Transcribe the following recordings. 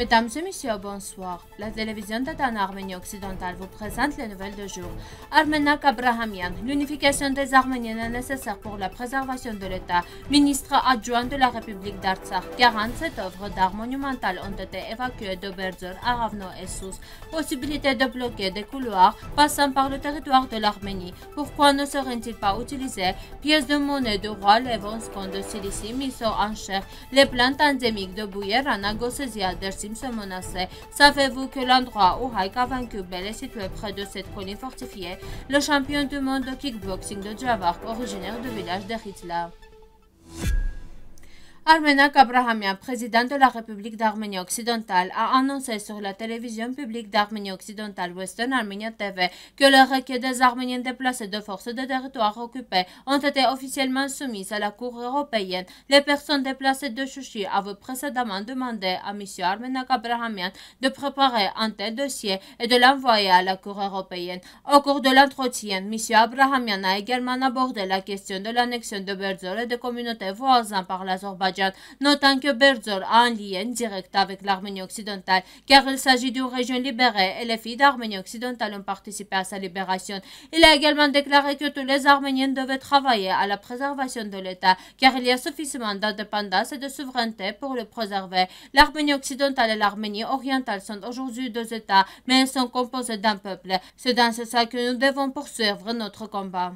Mesdames et messieurs, bonsoir. La télévision en Arménie occidentale vous présente les nouvelles de jour. Armenak Abrahamian, l'unification des Arméniens est nécessaire pour la préservation de l'État. Ministre adjoint de la République d'Artsakh, 47 œuvres d'art monumentales ont été évacuées de Berzor à Ravno et sous Possibilité de bloquer des couloirs passant par le territoire de l'Arménie. Pourquoi ne seraient-ils pas utilisés Pièces de monnaie de roi, les de Cilicie en chair. Les plantes endémiques de Bouyer, Dersim, se Savez-vous que l'endroit où Haik a vaincu est situé près de cette colline fortifiée Le champion du monde de kickboxing de Javark, originaire du village de Hitler. Armenak Abrahamian, président de la République d'Arménie occidentale, a annoncé sur la télévision publique d'Arménie occidentale Western Armenia TV que les requêtes des Arméniens déplacés de forces de territoire occupés ont été officiellement soumises à la Cour européenne. Les personnes déplacées de Chouchi avaient précédemment demandé à M. Armenak Abrahamian de préparer un tel dossier et de l'envoyer à la Cour européenne. Au cours de l'entretien, M. Abrahamian a également abordé la question de l'annexion de Berzor et des communautés voisines par Zorba notant que Berzol a un lien direct avec l'Arménie occidentale, car il s'agit d'une région libérée et les filles d'Arménie occidentale ont participé à sa libération. Il a également déclaré que tous les Arméniens devaient travailler à la préservation de l'État, car il y a suffisamment d'indépendance et de souveraineté pour le préserver. L'Arménie occidentale et l'Arménie orientale sont aujourd'hui deux États, mais elles sont composées d'un peuple. C'est dans ce sens que nous devons poursuivre notre combat.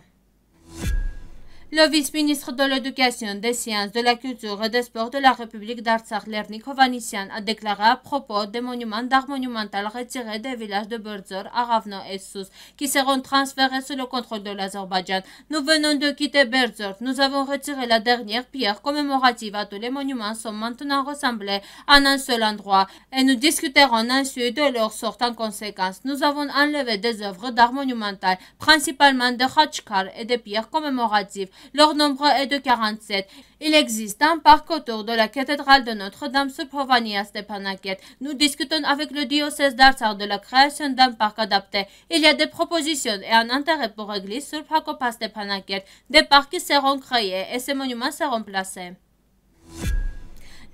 Le vice-ministre de l'Éducation, des Sciences, de la Culture et des Sports de la République d'Artsakh, Lernik Hovanissian, a déclaré à propos des monuments d'art monumental retirés des villages de Berdzor, Aravno et Sous, qui seront transférés sous le contrôle de l'Azerbaïdjan. Nous venons de quitter Berdzor. Nous avons retiré la dernière pierre commémorative à tous les monuments sont maintenant ressemblés en un seul endroit et nous discuterons ensuite de leur sorte en conséquence. Nous avons enlevé des œuvres d'art monumental, principalement de Khachkar et des pierres commémoratives. Leur nombre est de 47. Il existe un parc autour de la cathédrale de Notre-Dame sur de Stepanaket. Nous discutons avec le diocèse d'Artsar de la création d'un parc adapté. Il y a des propositions et un intérêt pour l'église sur de Stepanaket. Des parcs qui seront créés et ces monuments seront placés.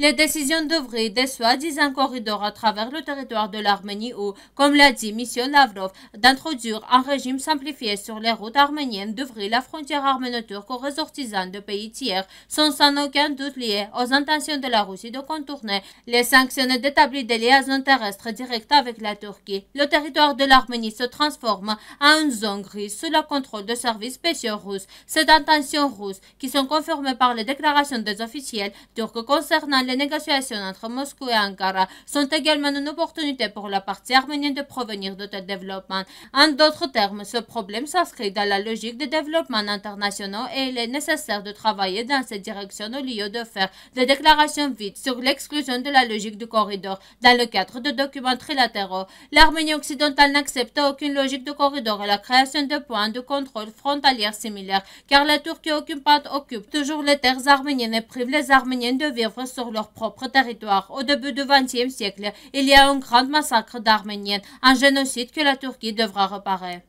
Les décisions d'ouvrir des soi-disant corridors à travers le territoire de l'Arménie ou, comme l'a dit M. Lavrov, d'introduire un régime simplifié sur les routes arméniennes d'ouvrir la frontière arméno-turque aux ressortissants de pays tiers, sont sans aucun doute liées aux intentions de la Russie de contourner les sanctions et d'établir des liaisons terrestres directes avec la Turquie. Le territoire de l'Arménie se transforme en une zone grise sous le contrôle de services spéciaux russes. Ces intentions russes, qui sont confirmées par les déclarations des officiels turcs concernant les négociations entre Moscou et Ankara sont également une opportunité pour la partie arménienne de provenir de ce développement. En d'autres termes, ce problème s'inscrit dans la logique des développement internationaux et il est nécessaire de travailler dans cette direction au lieu de faire des déclarations vides sur l'exclusion de la logique du corridor dans le cadre de documents trilatéraux. L'Arménie occidentale n'accepte aucune logique de corridor et la création de points de contrôle frontaliers similaires car la Turquie occupante occupe toujours les terres arméniennes et prive les Arméniens de vivre sur leur propre territoire. Au début du XXe siècle, il y a un grand massacre d'Arméniens, un génocide que la Turquie devra réparer.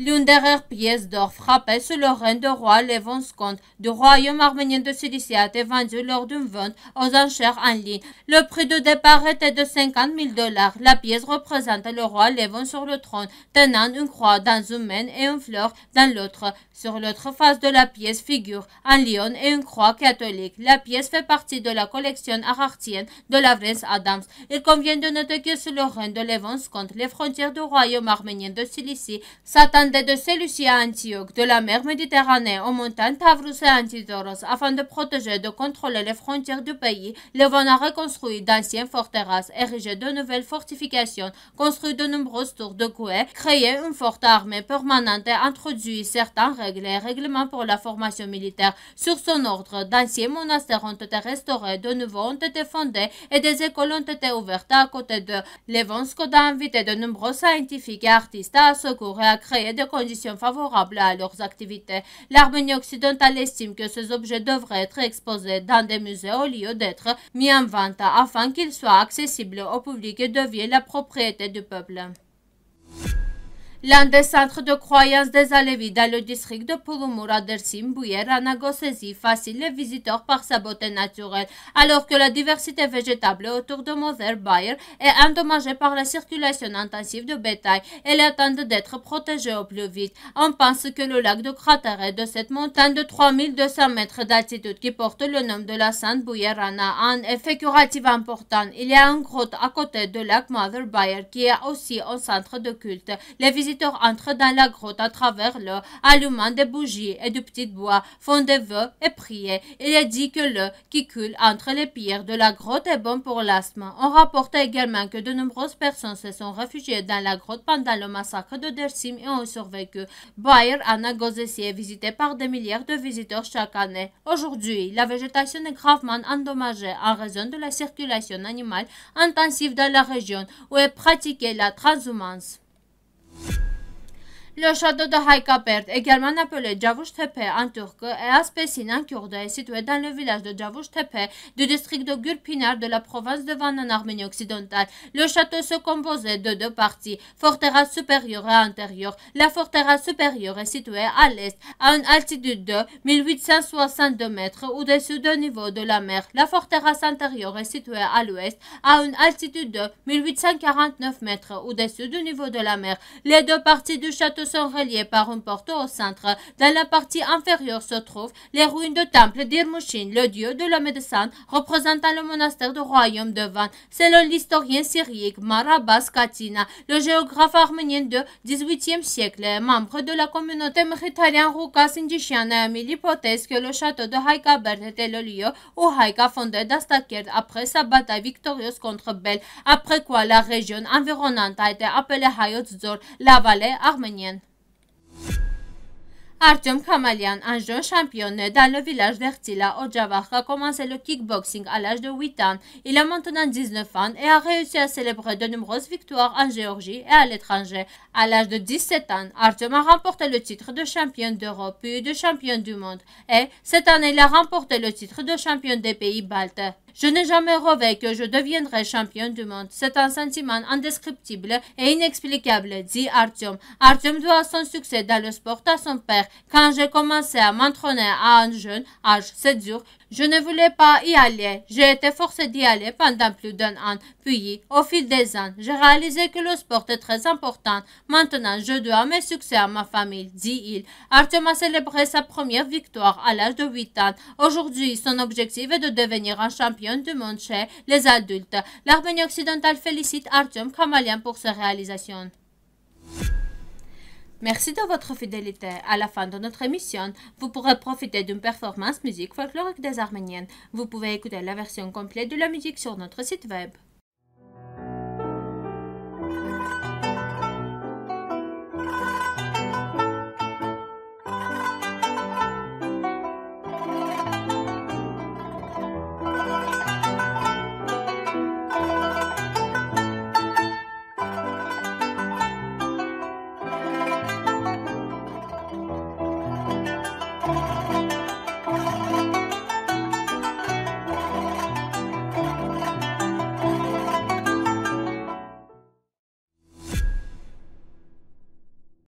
L'une des rares pièces d'or frappées sous le règne du roi Levon Skond du royaume arménien de Cilicia été vendue lors d'une vente aux enchères en ligne. Le prix de départ était de 50 000 dollars. La pièce représente le roi Levon sur le trône, tenant une croix dans une main et une fleur dans l'autre. Sur l'autre face de la pièce figure un lion et une croix catholique. La pièce fait partie de la collection arartienne de la Vince Adams. Il convient de noter que sous le règne de Levon Skond, les frontières du royaume arménien de Cilicie s'attendent de celui-ci à Antioche, de la mer Méditerranée aux montagnes Tavrus et Antidoros, afin de protéger et de contrôler les frontières du pays, Levon a reconstruit d'anciennes forteresses, érigé de nouvelles fortifications, construit de nombreuses tours de couet, créé une forte armée permanente et introduit certains règles et règlements pour la formation militaire. Sur son ordre, d'anciens monastères ont été restaurés, de nouveaux ont été fondés et des écoles ont été ouvertes à côté de Levon Skoda a invité de nombreux scientifiques et artistes à secourir et à créer des de conditions favorables à leurs activités. L'Arménie occidentale estime que ces objets devraient être exposés dans des musées au lieu d'être mis en vente afin qu'ils soient accessibles au public et deviennent la propriété du peuple. L'un des centres de croyance des Alevis dans le district de Pulumura Bouyer, Ranagosesi, fascine les visiteurs par sa beauté naturelle, alors que la diversité végétale autour de Mother Bayer est endommagée par la circulation intensive de bétail elle attend d'être protégée au plus vite. On pense que le lac de cratère de cette montagne de 3200 mètres d'altitude qui porte le nom de la Sainte Bouyerana a un effet curatif important. Il y a une grotte à côté du lac Mother Bayer qui est aussi un centre de culte. Les les visiteurs entrent dans la grotte à travers le allumant des bougies et du petit bois, font des vœux et prient. Il est dit que l'eau qui coule entre les pierres de la grotte est bonne pour l'asthme. On rapporte également que de nombreuses personnes se sont réfugiées dans la grotte pendant le massacre de Dersim et ont survécu. Bayer Anna est visité par des milliards de visiteurs chaque année. Aujourd'hui, la végétation est gravement endommagée en raison de la circulation animale intensive dans la région où est pratiquée la transhumance. Le château de Հայկապերտ, également appelé Javush Tepe en turc et Aspesin en kurde est situé dans le village de Javush Tepe du district de Gurpinar de la province de Van en Arménie occidentale. Le château se composait de deux parties, forteresse supérieure et antérieure. La forteresse supérieure est située à l'est, à une altitude de 1862 mètres au-dessus du niveau de la mer. La forteresse antérieure est située à l'ouest, à une altitude de 1849 mètres au-dessus du niveau de la mer. Les deux parties du château sont reliées par une porte au centre. Dans la partie inférieure se trouvent les ruines de temple d'Irmushin, le dieu de la médecine, représentant le monastère du royaume de Van. Selon l'historien syrique Marabas Katina, le géographe arménien du XVIIIe siècle, membre de la communauté méritalienne Roukas-Indicienne, a mis l'hypothèse que le château de Haïkabert était le lieu où Haïka fondait d'Astakert après sa bataille victorieuse contre Bel, après quoi la région environnante a été appelée Hayotzor, la vallée arménienne. Artyom Kamalian, un jeune champion dans le village d'Ertila au Java, a commencé le kickboxing à l'âge de 8 ans. Il a maintenant 19 ans et a réussi à célébrer de nombreuses victoires en Géorgie et à l'étranger. À l'âge de 17 ans, Artyom a remporté le titre de champion d'Europe puis de champion du monde. Et cette année, il a remporté le titre de champion des pays baltes. Je n'ai jamais rêvé que je deviendrais champion du monde. C'est un sentiment indescriptible et inexplicable, dit Artyom. Artyom doit son succès dans le sport à son père. Quand j'ai commencé à m'entraîner à un jeune âge, c'est dur. Je ne voulais pas y aller. J'ai été forcé d'y aller pendant plus d'un an. Puis, au fil des ans, j'ai réalisé que le sport est très important. Maintenant, je dois mes succès à ma famille, dit-il. Artyom a célébré sa première victoire à l'âge de 8 ans. Aujourd'hui, son objectif est de devenir un champion du chez les adultes. L'Arménie occidentale félicite Artyom Kamalian pour sa réalisation. Merci de votre fidélité. À la fin de notre émission, vous pourrez profiter d'une performance musique folklorique des Arméniennes. Vous pouvez écouter la version complète de la musique sur notre site web.